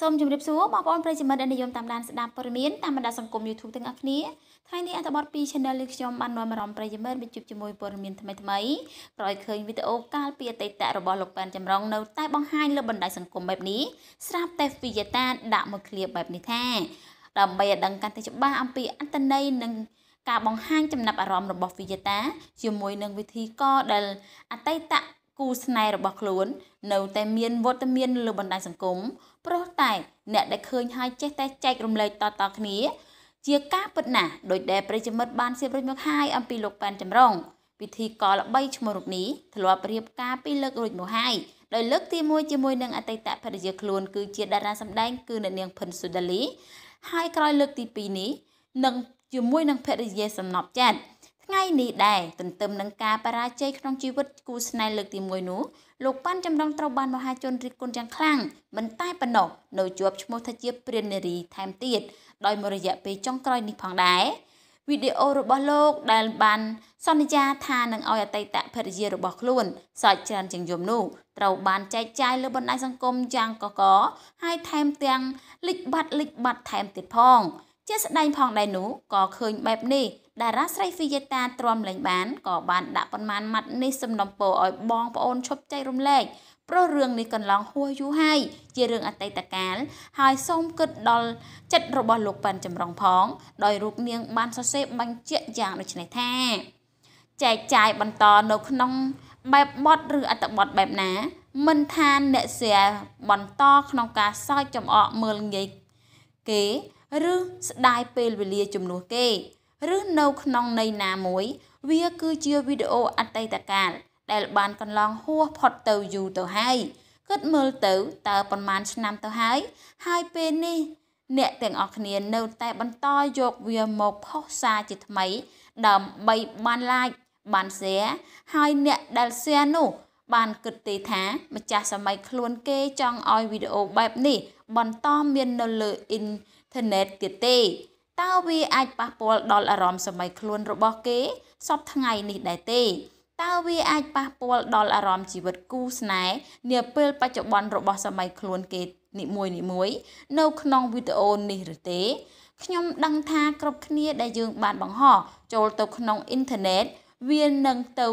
សូមជម្រាបសួរបងប្អូនប្រិយមិត្តដែលនិយមតាមដានស្ដាប់ព័ត៌មានតាមបណ្ដាសង្គម YouTube ទាំងអស់គ្នាថ្ងៃនេះអត្ថបទពី Channel លើខ្ញុំបាននាំអារម្មណ៍ប្រិយមិត្តមកជួបជាមួយព័ត៌មានថ្មីៗក្រោយឃើញវីដេអូកាលពីអតីតរបស់លោកប៉ែនចម្រុងនៅ តែបង្ហាញលើបណ្ដាញសង្គមបែបនេះស្រាប់តែវិយតាដាក់មកឃ្លាបែបនេះថាដើម្បីឲ្យដឹងកាន់តែច្បាស់អំពីអត្តន័យនិងការបង្ហាញចំណាប់អារម្មណ៍របស់វិយតាជាមួយនឹងវិធីកដែលអតីតគូស្នេហ៍របស់ខ្លួននៅតែមានវត្តមានលើបណ្ដាញសង្គមព្រោះតែអ្នកដែលឃើញហើយចេះតែចែករំលែកតតគ្នា ជាការពិតណាស់ដោយដែលប្រិយមិត្តបានសៀបរួចមកហើយអំពីលោកប៉ែនចម្រុងពិធីកល3ឈ្មោះរូបនេះធ្លាប់រៀបការពីលើករួចមកហើយដោយលើកទី1ជាមួយនឹងអតីតភរិយាខ្លួនគឺជាតារាសម្ដែងគឺអ្នកនាង Phin Sudali ហើយក្រោយលើកទី2នេះនឹងជាមួយនឹងភរិយាសំណប់ចិត្តថ្ងៃនេះដែរទន្ទឹមនឹងការបរាជ័យក្នុងជីវិតគូស្នេហ៍លើកទី1នោះលោកប៉ាន់ចំណងត្រូវបានមហាជនរិះគន់យ៉ាងខ្លាំងមិនតែប៉ុណ្ណោះនៅជាប់ឈ្មោះថាជាព្រាននារីថែមទៀតដោយមួយរយៈពេលចុងក្រោយនេះផងដែរវីដេអូរបស់លោក ដែលបាន សន្យាថានឹងឲ្យអតីតភរិយារបស់ខ្លួនសោចច្រើនជាងយមនោះត្រូវបានចែកចាយលើបណ្ដាញសង្គមយ៉ាងកកហើយថែមទាំង លិចបាត់លិចបាត់ថែមទៀតផងជាស្ដែងផងដែរនោះក៏ឃើញបែបនេះតារាស្រីហ្វីយេតាទ្រាំលែងបានក៏បានដាក់ប៉ុន្មានម៉ាត់នេះសំណពោឲ្យបងប្អូនឈប់ចែករំលែកព្រោះរឿងនេះកន្លងហួសយូរហើយជារឿងអតីតកាលហើយសូមគិតដល់ចិត្តរបស់លោកប៉ាន់ចម្រុងផង ដោយរូបនាង បានសរសេរបញ្ជាក់យ៉ាងដូចនេះថាចែកចាយបន្តនៅក្នុងបែបបត់ឬអត្តបត់បែបណា មិនថាអ្នកសៀបន្តក្នុងការសើចចំអកមើលងាយគេឬស្ដាយពេលវេលា ជំនួសគេ ឬនៅក្នុងន័យណាមួយ វាគឺជាវីដេអូអតីតកាលដែលបានកន្លងហួសផុតទៅយូរទៅហើយគិតមើលទៅតើប្រហែលឆ្នាំទៅហើយហើយពេលនេះ អ្នកទាំងអស់គ្នានៅតែបន្តយកវាមកផុសសារជាថ្មី ដើម្បីបានឡាយបាន share ហើយអ្នកដែល share នោះបានគិតទេថាម្ចាស់សម័យខ្លួនគេចង់ឲ្យវីដេអូបែបនេះ បន្តមាននៅលើអ៊ីនធឺណិតទៀតទេតើវាអាចប៉ះពាល់ដល់អារម្មណ៍សម័យខ្លួនរបស់គេសពថ្ងៃនេះដែរទេតើវាអាចប៉ះពាល់ដល់អារម្មណ៍ជីវិតគូស្នេហ៍នាពេលបច្ចុប្បន្នរបស់សម័យខ្លួនគេនីមួយនីមួយនៅ ក្នុងវីដេអូនេះឬទេខ្ញុំដឹងថាគ្រប់គ្នា ដែលយើង បានបង្ហោះចូលទៅក្នុងអ៊ីនធឺណិតវានឹងទៅ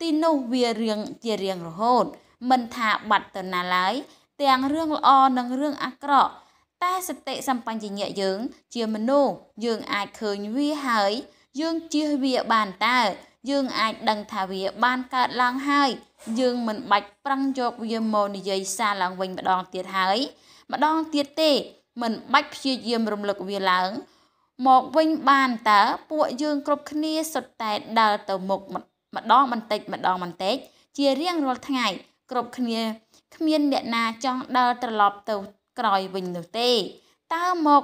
ទីនោះវារឿងជារៀងរហូត មិនថាបាត់ទៅណាឡើយទាំងរឿងល្អនិងរឿងអាក្រក់តែសតិសម្បញ្ញញ្ញៈយើងជាមនុស្សយើងអាចឃើញវាហើយ យើងជៀសវាបានតើយើងអាចដឹងថាវាបានកើតឡើងហើយយើងមិនបាច់ប្រឹងយកវាមកនិយាយសារឡើងវិញម្ដងទៀតហើយម្ដងទៀតទេមិនបាច់ព្យាយាមរំលឹកវាឡើង មកវិញបានតើពួកយើងគ្រប់គ្នាសុទ្ធតែដើរទៅមុខមិនម្ដងបន្តិចម្ដងបន្តិចជារៀងរាល់ថ្ងៃគ្រប់គ្នា គ្មានអ្នកណាចង់ដើរត្រឡប់ទៅក្រោយវិញនោះទេ តើមក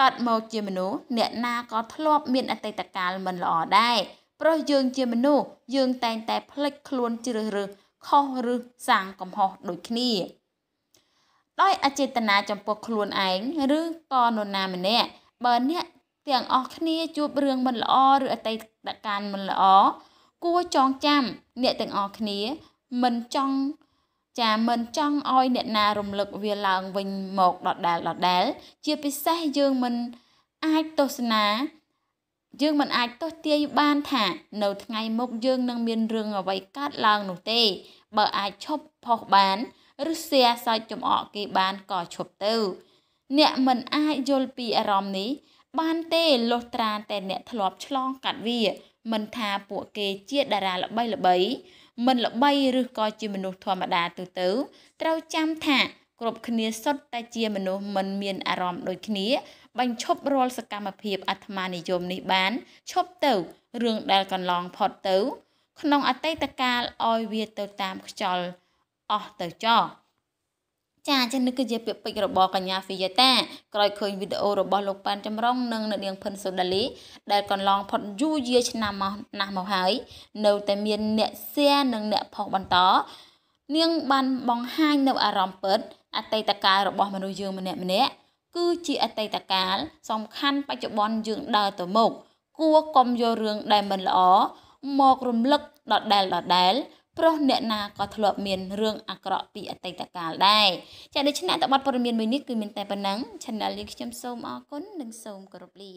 កើតមកជាមនុស្សអ្នកណាក៏ធ្លាប់មានអតីតកាលមិនល្អដែរព្រោះយើងជាមនុស្សយើងតែងតែភ្លេចខ្លួនជ្រើសរើសខុសឬសាងកំហុសដូចគ្នាដោយអចេតនាចំពោះខ្លួនឯងឬក៏នរណាម្នាក់បើអ្នកទាំងអស់គ្នាជួបរឿងមិនល្អឬអតីតកាលមិនល្អគួរចងចាំអ្នកទាំងអស់គ្នា មិនចង់ចាមិនចង់ឲ្យអ្នកណារំលឹកវាឡើងវិញមកដដែលដដែលជាពិសេសយើងមិនអាចទស្សនាយើងមិនអាចទស្សទាយបានថា នៅថ្ងៃមុខយើងនឹងមានរឿងអ្វីកើតឡើងនោះទេ បើអាចឈប់ផុសបានឬសែសើចចំអកគេបានក៏ឈប់ទៅ អ្នកមិនអាចយល់ពីអារម្មណ៍នេះ បានទេលុះត្រាតែអ្នកធ្លាប់ឆ្លងកាត់វាមិនថាពួកគេជាតារាល្បីល្បីមិនល្បីឬក៏ជាមនុស្សធម្មតាទូទៅត្រូវចាំថា គ្រប់គ្នាសុទ្ធតែជាមនុស្សមិនមានអារម្មណ៍ដូចគ្នាបញ្ឈប់រាល់សកម្មភាពអាត្មានិយមនេះបានឈប់ទៅរឿងដែលកន្លងផុតទៅ ក្នុងអតីតកាលឲ្យវាទៅតាមខ្យល់អស់ទៅចោលចាចឹងនេះគឺជាពាក្យពេចន៍របស់កញ្ញាហ្វីយ៉ាតាក្រោយឃើញវីដេអូរបស់លោកប៉ាន់ចំរងនិងអ្នកនាងផិនសូដាលីដែលកន្លងផុតយូរយារឆ្នាំមកណាស់មកហើយនៅតែមានអ្នកសែនិងអ្នកផុសបន្ត នាងបានបង្ហាញនៅអារម្មណ៍ពិតអតីតកាលរបស់មនុស្សយើងម្នាក់ម្នាក់គឺជាអតីតកាលសំខាន់បច្ចុប្បន្នយើងដើរទៅមុខគួរកុំយករឿងដែលមិនល្អមករំលឹកដដែលដដែលព្រោះអ្នកណាក៏ធ្លាប់មានរឿងអាក្រក់ពីអតីតកាលដែរចាដូច្នេះតបព័ត៌មានមួយនេះគឺមានតែប៉ុណ្ណឹង Channel យើងខ្ញុំសូមអរគុណនិងសូមគោរពលា